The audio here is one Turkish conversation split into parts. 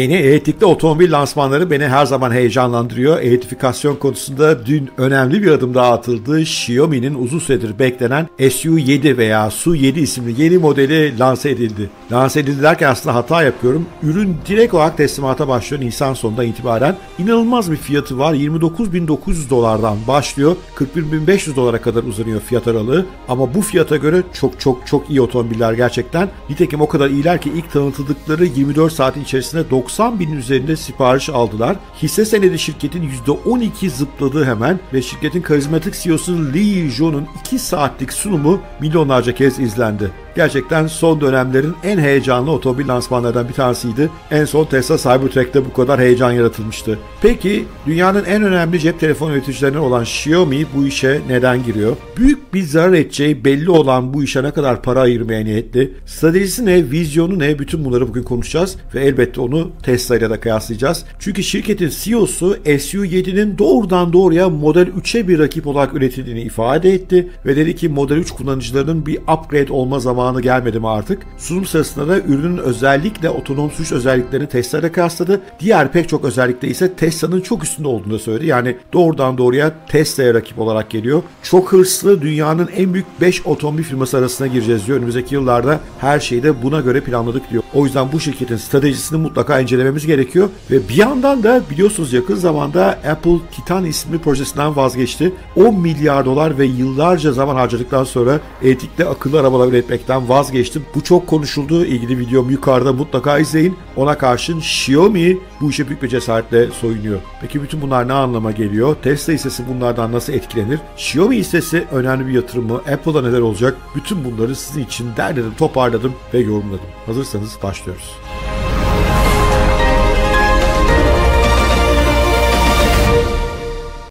Yeni elektrikli otomobil lansmanları beni her zaman heyecanlandırıyor. Elektrifikasyon konusunda dün önemli bir adım daha atıldı. Xiaomi'nin uzun süredir beklenen SU7 veya SU7 isimli yeni modeli lanse edildi. Lanse edildi derken aslında hata yapıyorum. Ürün direkt olarak teslimata başlıyor Nisan sonunda itibaren. İnanılmaz bir fiyatı var. 29.900 dolardan başlıyor. 41.500 dolara kadar uzanıyor fiyat aralığı. Ama bu fiyata göre çok çok çok iyi otomobiller gerçekten. Nitekim o kadar iyiler ki ilk tanıtıldıkları 24 saatin içerisinde 90 90 bin üzerinde sipariş aldılar. Hisse senedi şirketin %12 zıpladığı hemen ve şirketin karizmatik CEO'su Lee Joon'un 2 saatlik sunumu milyonlarca kez izlendi. Gerçekten son dönemlerin en heyecanlı otomobil lansmanlarından bir tanesiydi. En son Tesla Cybertruck'ta bu kadar heyecan yaratılmıştı. Peki dünyanın en önemli cep telefonu üreticilerinden olan Xiaomi bu işe neden giriyor? Büyük bir zarar edeceği belli olan bu işe ne kadar para ayırmaya niyetli? Stratejisi ne, vizyonu ne? Bütün bunları bugün konuşacağız ve elbette onu Tesla ile de kıyaslayacağız. Çünkü şirketin CEO'su SU7'nin doğrudan doğruya Model 3'e bir rakip olarak üretildiğini ifade etti ve dedi ki Model 3 kullanıcılarının bir upgrade olma zamanı zamanı gelmedi mi artık? Sunum sırasında da ürünün özellikle otonom suç özelliklerini Tesla'da kıyasladı. Diğer pek çok özellikte ise Tesla'nın çok üstünde olduğunu söyledi. Yani doğrudan doğruya Tesla'ya rakip olarak geliyor. Çok hırslı dünyanın en büyük 5 otomobil firması arasına gireceğiz diyor. Önümüzdeki yıllarda her şeyi de buna göre planladık diyor. O yüzden bu şirketin stratejisini mutlaka incelememiz gerekiyor. Ve bir yandan da biliyorsunuz yakın zamanda Apple Titan isimli projesinden vazgeçti. 10 milyar dolar ve yıllarca zaman harcadıktan sonra etikle akıllı arabalar üretmekten almaktan vazgeçtim. Bu çok konuşuldu. İlgili videom yukarıda mutlaka izleyin. Ona karşın Xiaomi bu işe büyük bir cesaretle soyunuyor. Peki bütün bunlar ne anlama geliyor? Tesla hissesi bunlardan nasıl etkilenir? Xiaomi hissesi önemli bir yatırımı. Apple'a neler olacak? Bütün bunları sizin için derledim, toparladım ve yorumladım. Hazırsanız başlıyoruz.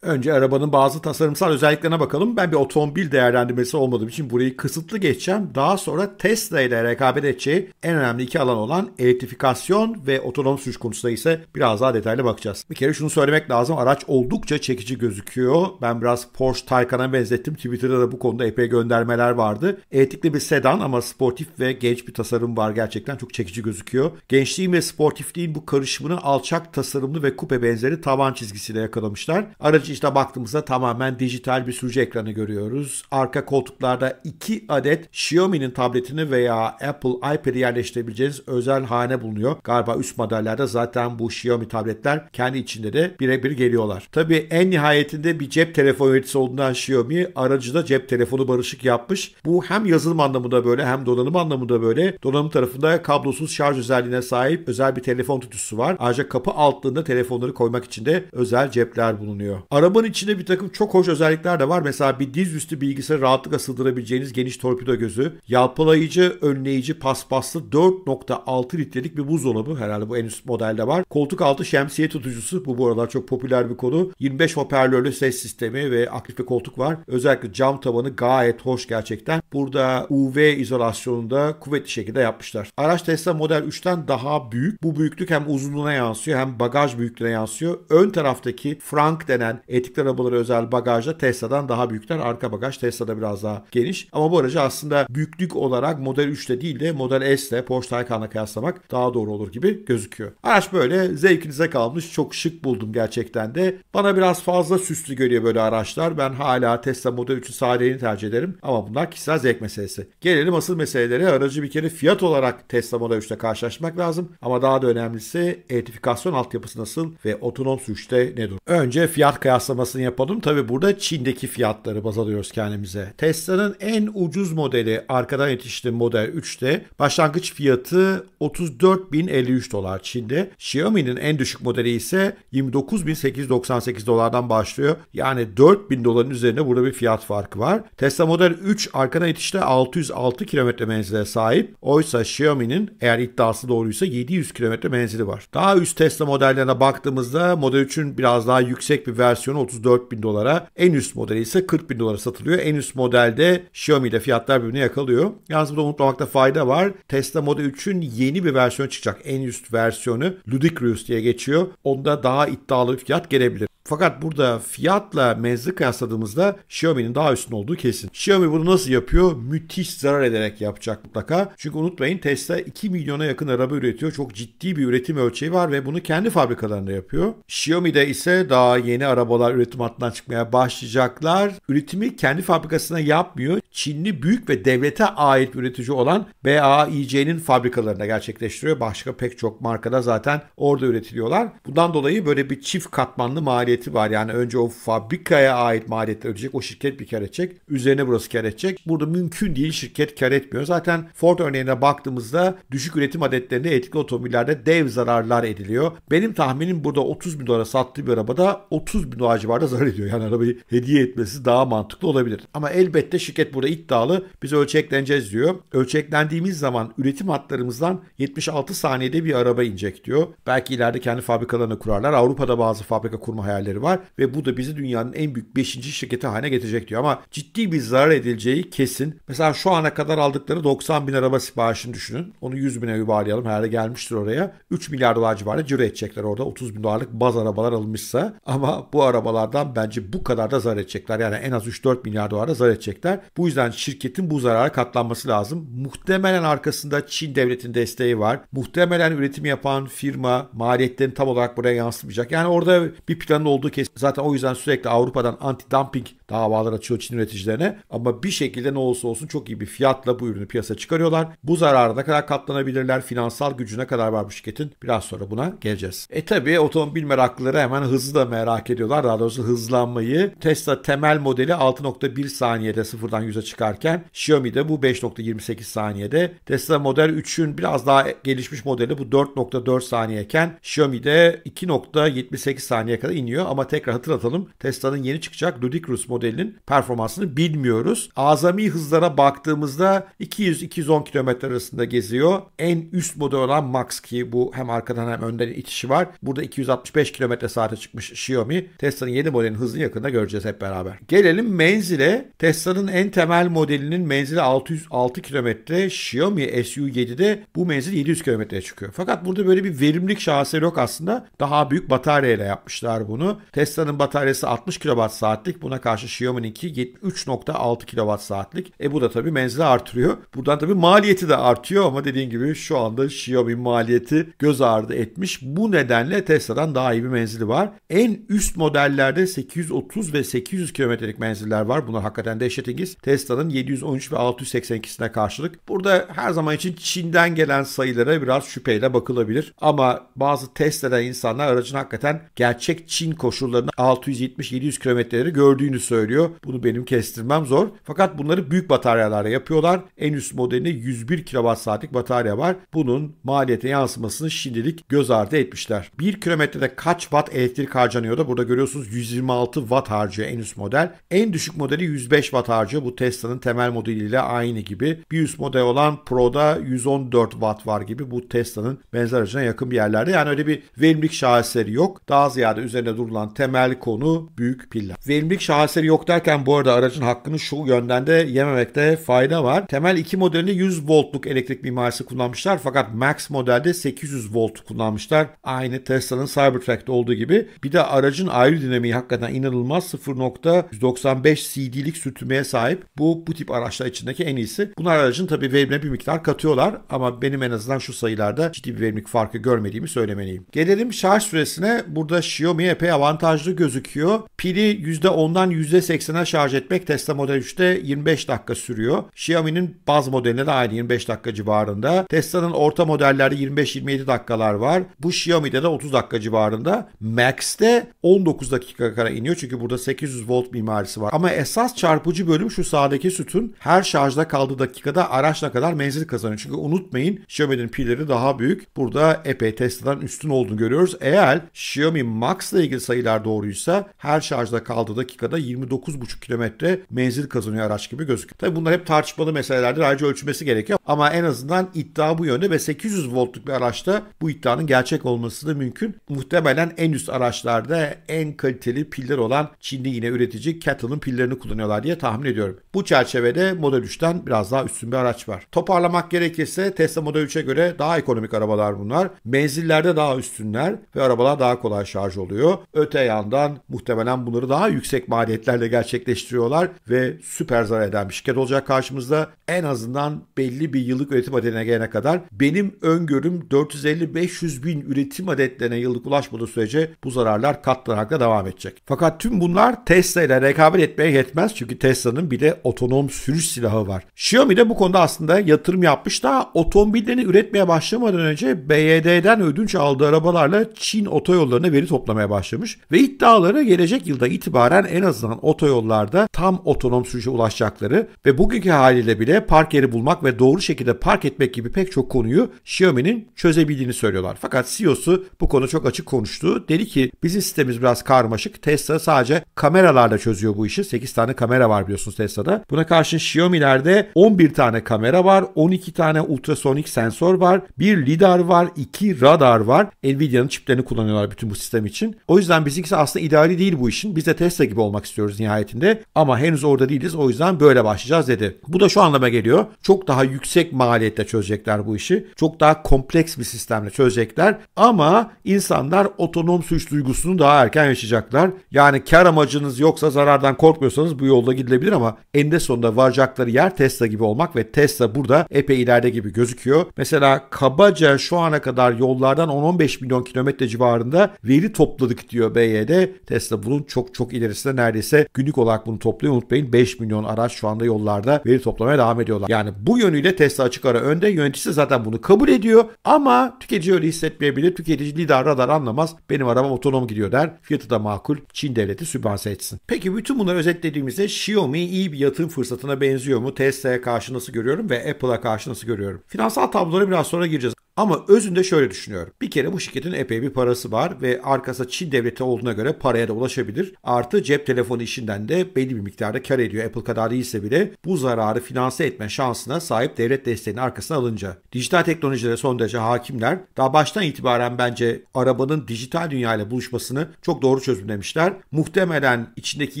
Önce arabanın bazı tasarımsal özelliklerine bakalım. Ben bir otomobil değerlendirmesi olmadığım için burayı kısıtlı geçeceğim. Daha sonra Tesla ile rekabet edeceği en önemli iki alan olan elektrifikasyon ve otonom sürüş konusunda ise biraz daha detaylı bakacağız. Bir kere şunu söylemek lazım. Araç oldukça çekici gözüküyor. Ben biraz Porsche Taycan'a benzettim. Twitter'da da bu konuda epey göndermeler vardı. Etikli bir sedan ama sportif ve genç bir tasarım var. Gerçekten çok çekici gözüküyor. Gençliğin ve sportifliğin bu karışımını alçak tasarımlı ve kupe benzeri tavan çizgisiyle yakalamışlar. Aracı Başlıca baktığımızda tamamen dijital bir sürücü ekranı görüyoruz. Arka koltuklarda iki adet Xiaomi'nin tabletini veya Apple iPad'i yerleştirebileceğiniz özel hane bulunuyor. Galiba üst modellerde zaten bu Xiaomi tabletler kendi içinde de birebir geliyorlar. Tabii en nihayetinde bir cep telefonu üreticisi olduğundan Xiaomi aracı da cep telefonu barışık yapmış. Bu hem yazılım anlamında böyle hem donanım anlamında böyle. Donanım tarafında kablosuz şarj özelliğine sahip özel bir telefon tutusu var. Ayrıca kapı altlığında telefonları koymak için de özel cepler bulunuyor. Ara Arabanın içinde bir takım çok hoş özellikler de var. Mesela bir dizüstü bilgisayarı rahatlıkla sığdırabileceğiniz geniş torpido gözü, yalpalayıcı, önleyici, paspaslı 4.6 litrelik bir buzdolabı herhalde bu en üst modelde var. Koltuk altı şemsiye tutucusu bu bu aralar çok popüler bir konu. 25 hoparlörlü ses sistemi ve aktif bir koltuk var. Özellikle cam tavanı gayet hoş gerçekten. Burada UV izolasyonunda kuvvetli şekilde yapmışlar. Araç Tesla Model 3'ten daha büyük. Bu büyüklük hem uzunluğuna yansıyor hem bagaj büyüklüğüne yansıyor. Ön taraftaki Frank denen Elektrikli arabalara özel bagajda Tesla'dan daha büyükler. Arka bagaj Tesla'da biraz daha geniş. Ama bu aracı aslında büyüklük olarak Model 3'te değil de Model S'le Porsche Taycan'la kıyaslamak daha doğru olur gibi gözüküyor. Araç böyle zevkinize kalmış. Çok şık buldum gerçekten de. Bana biraz fazla süslü görüyor böyle araçlar. Ben hala Tesla Model 3'ü sadelerini tercih ederim. Ama bunlar kişisel zevk meselesi. Gelelim asıl meselelere. Aracı bir kere fiyat olarak Tesla Model 3'te karşılaşmak lazım. Ama daha da önemlisi elektrifikasyon altyapısı nasıl ve otonom sürüşte ne durum. Önce fiyat kıyas kıyaslamasını yapalım. Tabi burada Çin'deki fiyatları baz alıyoruz kendimize. Tesla'nın en ucuz modeli arkadan yetişti Model 3'te başlangıç fiyatı 34.053 dolar Çin'de. Xiaomi'nin en düşük modeli ise 29.898 dolardan başlıyor. Yani 4000 doların üzerinde burada bir fiyat farkı var. Tesla Model 3 arkadan itişte 606 km menzile sahip. Oysa Xiaomi'nin eğer iddiası doğruysa 700 km menzili var. Daha üst Tesla modellerine baktığımızda Model 3'ün biraz daha yüksek bir versiyonu versiyonu 34 bin dolara, en üst modeli ise 40 bin dolara satılıyor. En üst modelde Xiaomi'de fiyatlar birbirini yakalıyor. Yalnız burada unutmamakta fayda var. Tesla Model 3'ün yeni bir versiyonu çıkacak. En üst versiyonu Ludicrous diye geçiyor. Onda daha iddialı bir fiyat gelebilir. Fakat burada fiyatla menzil kıyasladığımızda Xiaomi'nin daha üstün olduğu kesin. Xiaomi bunu nasıl yapıyor? Müthiş zarar ederek yapacak mutlaka. Çünkü unutmayın Tesla 2 milyona yakın araba üretiyor. Çok ciddi bir üretim ölçeği var ve bunu kendi fabrikalarında yapıyor. Xiaomi'de ise daha yeni arabalar üretim hattından çıkmaya başlayacaklar. Üretimi kendi fabrikasına yapmıyor. Çinli büyük ve devlete ait üretici olan BAIC'nin fabrikalarında gerçekleştiriyor. Başka pek çok markada zaten orada üretiliyorlar. Bundan dolayı böyle bir çift katmanlı maliyet maliyeti var. Yani önce o fabrikaya ait maliyetler ödeyecek. O şirket bir kar edecek. Üzerine burası kar edecek. Burada mümkün değil şirket kar etmiyor. Zaten Ford örneğine baktığımızda düşük üretim adetlerinde etkili otomobillerde dev zararlar ediliyor. Benim tahminim burada 30 bin dolara sattığı bir arabada 30 bin dolar civarında zarar ediyor. Yani arabayı hediye etmesi daha mantıklı olabilir. Ama elbette şirket burada iddialı. Biz ölçekleneceğiz diyor. Ölçeklendiğimiz zaman üretim hatlarımızdan 76 saniyede bir araba inecek diyor. Belki ileride kendi fabrikalarını kurarlar. Avrupa'da bazı fabrika kurma hayali hayalleri var ve bu da bizi dünyanın en büyük 5. şirketi haline getirecek diyor. Ama ciddi bir zarar edileceği kesin. Mesela şu ana kadar aldıkları 90 bin araba siparişini düşünün. Onu 100 bine yuvarlayalım. Herhalde gelmiştir oraya. 3 milyar dolar civarı ciro edecekler orada. 30 bin dolarlık baz arabalar alınmışsa. Ama bu arabalardan bence bu kadar da zarar edecekler. Yani en az 3-4 milyar dolar da zarar edecekler. Bu yüzden şirketin bu zarara katlanması lazım. Muhtemelen arkasında Çin devletinin desteği var. Muhtemelen üretim yapan firma maliyetlerini tam olarak buraya yansımayacak. Yani orada bir planın olduğu kesin. Zaten o yüzden sürekli Avrupa'dan anti-dumping davalar açıyor Çin üreticilerine. Ama bir şekilde ne olursa olsun çok iyi bir fiyatla bu ürünü piyasa çıkarıyorlar. Bu zarara ne kadar katlanabilirler, finansal gücüne kadar var bu şirketin. Biraz sonra buna geleceğiz. E tabi otomobil meraklıları hemen hızlı da merak ediyorlar. Daha doğrusu hızlanmayı. Tesla temel modeli 6.1 saniyede sıfırdan 100'e çıkarken Xiaomi de bu 5.28 saniyede. Tesla Model 3'ün biraz daha gelişmiş modeli bu 4.4 saniyeken, Xiaomi de 2.78 saniye kadar iniyor ama tekrar hatırlatalım Tesla'nın yeni çıkacak Ludicrous modelinin performansını bilmiyoruz. Azami hızlara baktığımızda 200-210 km arasında geziyor. En üst model olan Max ki bu hem arkadan hem önden itişi var. Burada 265 km saate çıkmış Xiaomi. Tesla'nın yeni modelinin hızını yakında göreceğiz hep beraber. Gelelim menzile. Tesla'nın en temel modelinin menzili 606 km. Xiaomi SU7'de bu menzil 700 km'ye çıkıyor. Fakat burada böyle bir verimlilik şaheseri yok aslında. Daha büyük bataryayla yapmışlar bunu. Tesla'nın bataryası 60 kWh saatlik. Buna karşı Xiaomi'ninki 73.6 kWh saatlik. E bu da tabii menzili artırıyor. Buradan tabii maliyeti de artıyor ama dediğim gibi şu anda Xiaomi maliyeti göz ardı etmiş. Bu nedenle Tesla'dan daha iyi bir menzili var. En üst modellerde 830 ve 800 kilometrelik menziller var. Bunlar hakikaten dehşetingiz. Tesla'nın 713 ve 682'sine karşılık. Burada her zaman için Çin'den gelen sayılara biraz şüpheyle bakılabilir. Ama bazı Tesla'da insanlar aracın hakikaten gerçek Çin koşullarında 670-700 kilometreleri gördüğünü söylüyor. Bunu benim kestirmem zor. Fakat bunları büyük bataryalarla yapıyorlar. En üst modelinde 101 saatlik batarya var. Bunun maliyete yansımasını şimdilik göz ardı etmişler. 1 kilometrede kaç watt elektrik harcanıyor da burada görüyorsunuz 126 watt harcıyor en üst model. En düşük modeli 105 watt harcıyor. Bu Tesla'nın temel modeliyle aynı gibi. Bir üst model olan Pro'da 114 watt var gibi. Bu Tesla'nın benzer aracına yakın bir yerlerde. Yani öyle bir verimlilik şaheseri yok. Daha ziyade üzerinde dur savunulan temel konu büyük pilla. Verimlilik şaheseri yok derken bu arada aracın hakkını şu yönden de yememekte fayda var. Temel iki modelinde 100 voltluk elektrik mimarisi kullanmışlar fakat Max modelde 800 volt kullanmışlar. Aynı Tesla'nın Cybertruck'ta olduğu gibi. Bir de aracın aerodinamiği hakikaten inanılmaz 0.195 CD'lik sürtünmeye sahip. Bu bu tip araçlar içindeki en iyisi. Bunlar aracın tabii verimine bir miktar katıyorlar ama benim en azından şu sayılarda ciddi bir verimlik farkı görmediğimi söylemeliyim. Gelelim şarj süresine. Burada Xiaomi epey avantajlı gözüküyor. Pili %10'dan %80'e şarj etmek Tesla Model 3'te 25 dakika sürüyor. Xiaomi'nin baz modeline de aynı 25 dakika civarında. Tesla'nın orta modellerde 25-27 dakikalar var. Bu Xiaomi'de de 30 dakika civarında. Max'te 19 dakika kadar iniyor çünkü burada 800 volt mimarisi var. Ama esas çarpıcı bölüm şu sağdaki sütun her şarjda kaldığı dakikada araçla kadar menzil kazanıyor. Çünkü unutmayın Xiaomi'nin pilleri daha büyük. Burada epey Tesla'dan üstün olduğunu görüyoruz. Eğer Xiaomi Max ile ilgili sayılar doğruysa her şarjda kaldığı dakikada 29,5 kilometre menzil kazanıyor araç gibi gözüküyor. Tabi bunlar hep tartışmalı meselelerdir. Ayrıca ölçülmesi gerekiyor. Ama en azından iddia bu yönde ve 800 voltluk bir araçta bu iddianın gerçek olması da mümkün. Muhtemelen en üst araçlarda en kaliteli piller olan Çinli yine üretici Cattle'ın pillerini kullanıyorlar diye tahmin ediyorum. Bu çerçevede Model 3'ten biraz daha üstün bir araç var. Toparlamak gerekirse Tesla Model 3'e göre daha ekonomik arabalar bunlar. Menzillerde daha üstünler ve arabalar daha kolay şarj oluyor. Öte yandan muhtemelen bunları daha yüksek maliyetlerle gerçekleştiriyorlar ve süper zarar eden bir şirket olacak karşımızda. En azından belli bir yıllık üretim adetine gelene kadar benim öngörüm 450-500 bin üretim adetlerine yıllık ulaşmadığı sürece bu zararlar katlanarak devam edecek. Fakat tüm bunlar Tesla ile rekabet etmeye yetmez çünkü Tesla'nın bir de otonom sürüş silahı var. Xiaomi de bu konuda aslında yatırım yapmış da otomobillerini üretmeye başlamadan önce BYD'den ödünç aldığı arabalarla Çin otoyollarına veri toplamaya başlamış olmuş ve iddiaları gelecek yılda itibaren en azından otoyollarda tam otonom sürüşe ulaşacakları ve bugünkü haliyle bile park yeri bulmak ve doğru şekilde park etmek gibi pek çok konuyu Xiaomi'nin çözebildiğini söylüyorlar. Fakat CEO'su bu konu çok açık konuştu. Dedi ki bizim sistemimiz biraz karmaşık. Tesla sadece kameralarla çözüyor bu işi. 8 tane kamera var biliyorsunuz Tesla'da. Buna karşın Xiaomi'lerde 11 tane kamera var, 12 tane ultrasonik sensör var, bir lidar var, 2 radar var. Nvidia'nın çiplerini kullanıyorlar bütün bu sistem için. O yüzden yüzden bizimkisi aslında ideali değil bu işin. Biz de Tesla gibi olmak istiyoruz nihayetinde. Ama henüz orada değiliz. O yüzden böyle başlayacağız dedi. Bu da şu anlama geliyor. Çok daha yüksek maliyette çözecekler bu işi. Çok daha kompleks bir sistemle çözecekler. Ama insanlar otonom suç duygusunu daha erken yaşayacaklar. Yani kar amacınız yoksa zarardan korkmuyorsanız bu yolda gidilebilir ama eninde sonunda varacakları yer Tesla gibi olmak ve Tesla burada epey ileride gibi gözüküyor. Mesela kabaca şu ana kadar yollardan 10-15 milyon kilometre civarında veri topladık diyor topluyor BYD. Tesla bunun çok çok ilerisinde neredeyse günlük olarak bunu topluyor. Unutmayın 5 milyon araç şu anda yollarda veri toplamaya devam ediyorlar. Yani bu yönüyle Tesla açık ara önde. Yöneticisi zaten bunu kabul ediyor ama tüketici öyle hissetmeyebilir. Tüketici lidar radar anlamaz. Benim arabam otonom gidiyor der. Fiyatı da makul. Çin devleti sübvanse etsin. Peki bütün bunları özetlediğimizde Xiaomi iyi bir yatırım fırsatına benziyor mu? Tesla'ya karşı nasıl görüyorum ve Apple'a karşı nasıl görüyorum? Finansal tablolara biraz sonra gireceğiz ama özünde şöyle düşünüyorum. Bir kere bu şirketin epey bir parası var ve arkası Çin devleti olduğuna göre paraya da ulaşabilir. Artı cep telefonu işinden de belli bir miktarda kar ediyor. Apple kadar değilse bile bu zararı finanse etme şansına sahip devlet desteğinin arkasına alınca. Dijital teknolojilere son derece hakimler. Daha baştan itibaren bence arabanın dijital dünyayla buluşmasını çok doğru çözümlemişler. Muhtemelen içindeki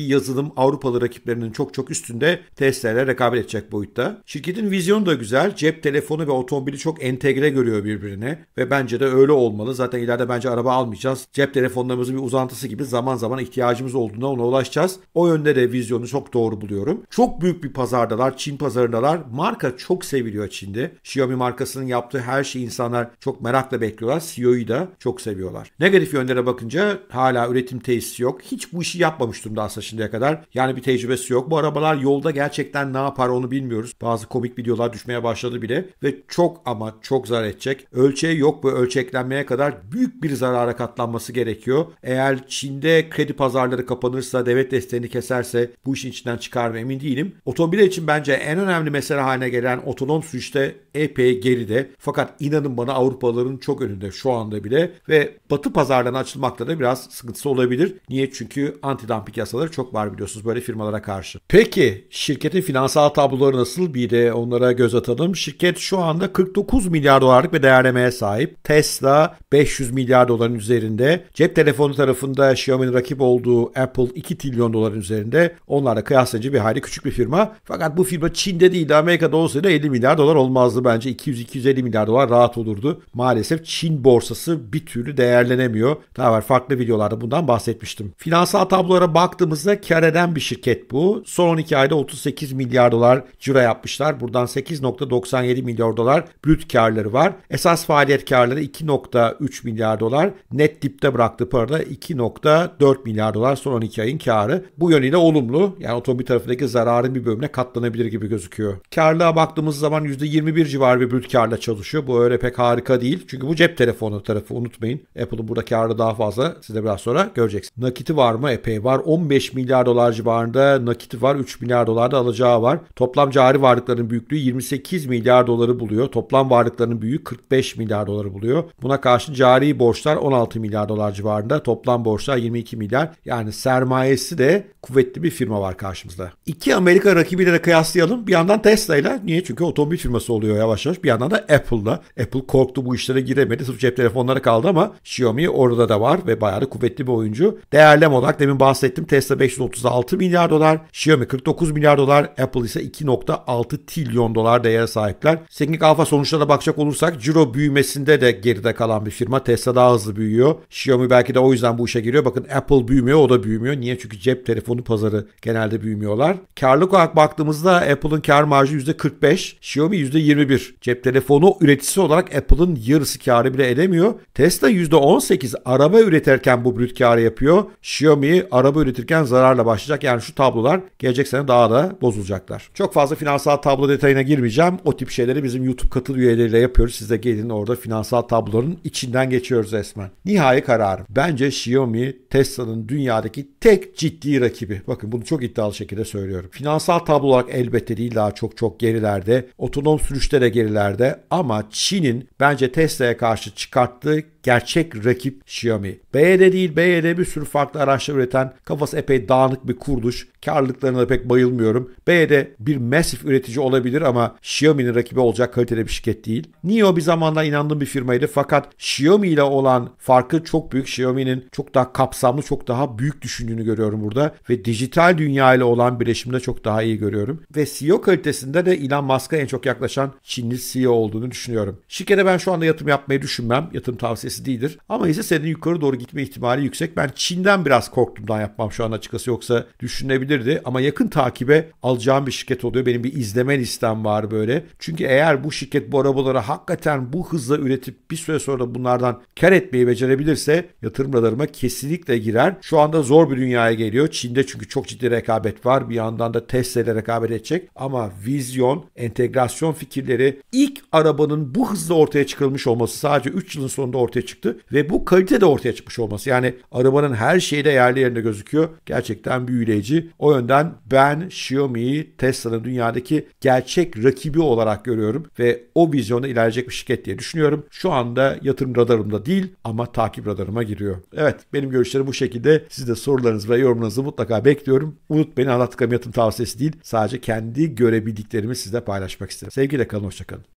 yazılım Avrupalı rakiplerinin çok çok üstünde Tesla rekabet edecek boyutta. Şirketin vizyonu da güzel. Cep telefonu ve otomobili çok entegre görüyor birbirine ve bence de öyle olmalı. Zaten ileride bence araba almayacağız. Cep telefonlarımızın bir uzantısı gibi zaman zaman ihtiyacımız olduğunda ona ulaşacağız. O yönde de vizyonu çok doğru buluyorum. Çok büyük bir pazardalar. Çin pazarındalar. Marka çok seviliyor Çin'de. Xiaomi markasının yaptığı her şeyi insanlar çok merakla bekliyorlar. CEO'yu da çok seviyorlar. Negatif yönlere bakınca hala üretim tesisi yok. Hiç bu işi yapmamış durumda aslında şimdiye kadar. Yani bir tecrübesi yok. Bu arabalar yolda gerçekten ne yapar onu bilmiyoruz. Bazı komik videolar düşmeye başladı bile ve çok ama çok zarar edecek gelecek. Ölçeği yok ve ölçeklenmeye kadar büyük bir zarara katlanması gerekiyor. Eğer Çin'de kredi pazarları kapanırsa, devlet desteğini keserse bu işin içinden çıkar mı emin değilim. Otomobil için bence en önemli mesele haline gelen otonom sürüşte epey geride. Fakat inanın bana Avrupalıların çok önünde şu anda bile ve batı pazarlarına açılmakta da biraz sıkıntısı olabilir. Niye? Çünkü antidumping yasaları çok var biliyorsunuz böyle firmalara karşı. Peki şirketin finansal tabloları nasıl? Bir de onlara göz atalım. Şirket şu anda 49 milyar dolarlık bir değerlemeye sahip. Tesla 500 milyar doların üzerinde. Cep telefonu tarafında Xiaomi'nin rakip olduğu Apple 2 trilyon doların üzerinde. Onlarla kıyaslayınca bir hayli küçük bir firma. Fakat bu firma Çin'de değil de Amerika'da olsaydı 50 milyar dolar olmazdı bence. 200-250 milyar dolar rahat olurdu. Maalesef Çin borsası bir türlü değerlenemiyor. Daha var farklı videolarda bundan bahsetmiştim. Finansal tablolara baktığımızda kar eden bir şirket bu. Son 12 ayda 38 milyar dolar ciro yapmışlar. Buradan 8.97 milyar dolar brüt karları var. Esas faaliyet karları 2.3 milyar dolar. Net dipte bıraktığı para da 2.4 milyar dolar son 12 ayın karı. Bu yönüyle olumlu. Yani otomobil tarafındaki zararın bir bölümüne katlanabilir gibi gözüküyor. Karlığa baktığımız zaman %21 civarı bir brüt karla çalışıyor. Bu öyle pek harika değil. Çünkü bu cep telefonu tarafı unutmayın. Apple'ın burada karı daha fazla. Siz de biraz sonra göreceksiniz. Nakiti var mı? Epey var. 15 milyar dolar civarında nakiti var. 3 milyar dolar da alacağı var. Toplam cari varlıkların büyüklüğü 28 milyar doları buluyor. Toplam varlıkların büyüğü 40 45 milyar doları buluyor. Buna karşı cari borçlar 16 milyar dolar civarında. Toplam borçlar 22 milyar. Yani sermayesi de kuvvetli bir firma var karşımızda. İki Amerika rakibiyle de kıyaslayalım. Bir yandan Tesla ile niye? Çünkü otomobil firması oluyor yavaş yavaş. Bir yandan da Apple'la. Apple korktu bu işlere giremedi. Sırf cep telefonları kaldı ama Xiaomi orada da var ve bayağı da kuvvetli bir oyuncu. Değerlem olarak demin bahsettim. Tesla 536 milyar dolar. Xiaomi 49 milyar dolar. Apple ise 2.6 trilyon dolar değere sahipler. Teknik alfa sonuçlara bakacak olursak ciro ciro büyümesinde de geride kalan bir firma. Tesla daha hızlı büyüyor. Xiaomi belki de o yüzden bu işe giriyor. Bakın Apple büyümüyor o da büyümüyor. Niye? Çünkü cep telefonu pazarı genelde büyümüyorlar. Karlık olarak baktığımızda Apple'ın kar marjı %45, Xiaomi %21. Cep telefonu üreticisi olarak Apple'ın yarısı karı bile edemiyor. Tesla %18 araba üretirken bu brüt karı yapıyor. Xiaomi araba üretirken zararla başlayacak. Yani şu tablolar gelecek sene daha da bozulacaklar. Çok fazla finansal tablo detayına girmeyeceğim. O tip şeyleri bizim YouTube katıl üyeleriyle yapıyoruz. Siz de de gelin orada finansal tabloların içinden geçiyoruz resmen. Nihai karar Bence Xiaomi Tesla'nın dünyadaki tek ciddi rakibi. Bakın bunu çok iddialı şekilde söylüyorum. Finansal tablo olarak elbette değil daha çok çok gerilerde. Otonom sürüşte gerilerde ama Çin'in bence Tesla'ya karşı çıkarttığı gerçek rakip Xiaomi. BYD değil BYD bir sürü farklı araçlar üreten kafası epey dağınık bir kuruluş. Karlılıklarına da pek bayılmıyorum. BYD bir masif üretici olabilir ama Xiaomi'nin rakibi olacak kaliteli bir şirket değil. NIO bir zamanlar inandığım bir firmaydı fakat Xiaomi ile olan farkı çok büyük. Xiaomi'nin çok daha kapsamlı, çok daha büyük düşündüğünü görüyorum burada ve dijital dünya ile olan birleşimde çok daha iyi görüyorum. Ve CEO kalitesinde de Elon Musk'a en çok yaklaşan Çinli CEO olduğunu düşünüyorum. Şirkete ben şu anda yatırım yapmayı düşünmem. Yatırım tavsiyesi meselesi değildir. Ama ise senin yukarı doğru gitme ihtimali yüksek. Ben Çin'den biraz korktuğumdan yapmam şu an açıkçası yoksa düşünebilirdi. Ama yakın takibe alacağım bir şirket oluyor. Benim bir izleme listem var böyle. Çünkü eğer bu şirket bu arabaları hakikaten bu hızla üretip bir süre sonra bunlardan kar etmeyi becerebilirse yatırım radarıma kesinlikle girer. Şu anda zor bir dünyaya geliyor. Çin'de çünkü çok ciddi rekabet var. Bir yandan da Tesla ile rekabet edecek. Ama vizyon, entegrasyon fikirleri ilk arabanın bu hızla ortaya çıkılmış olması sadece 3 yılın sonunda ortaya çıktı ve bu kalite de ortaya çıkmış olması. Yani arabanın her şeyi de yerli yerinde gözüküyor. Gerçekten büyüleyici. O yönden ben Xiaomi'yi Tesla'nın dünyadaki gerçek rakibi olarak görüyorum ve o vizyonda ilerleyecek bir şirket diye düşünüyorum. Şu anda yatırım radarımda değil ama takip radarıma giriyor. Evet benim görüşlerim bu şekilde. Siz de sorularınız ve yorumlarınızı mutlaka bekliyorum. unutmayın anlattıklarım yatırım tavsiyesi değil. Sadece kendi görebildiklerimi sizle paylaşmak isterim. Sevgiyle kalın, hoşçakalın.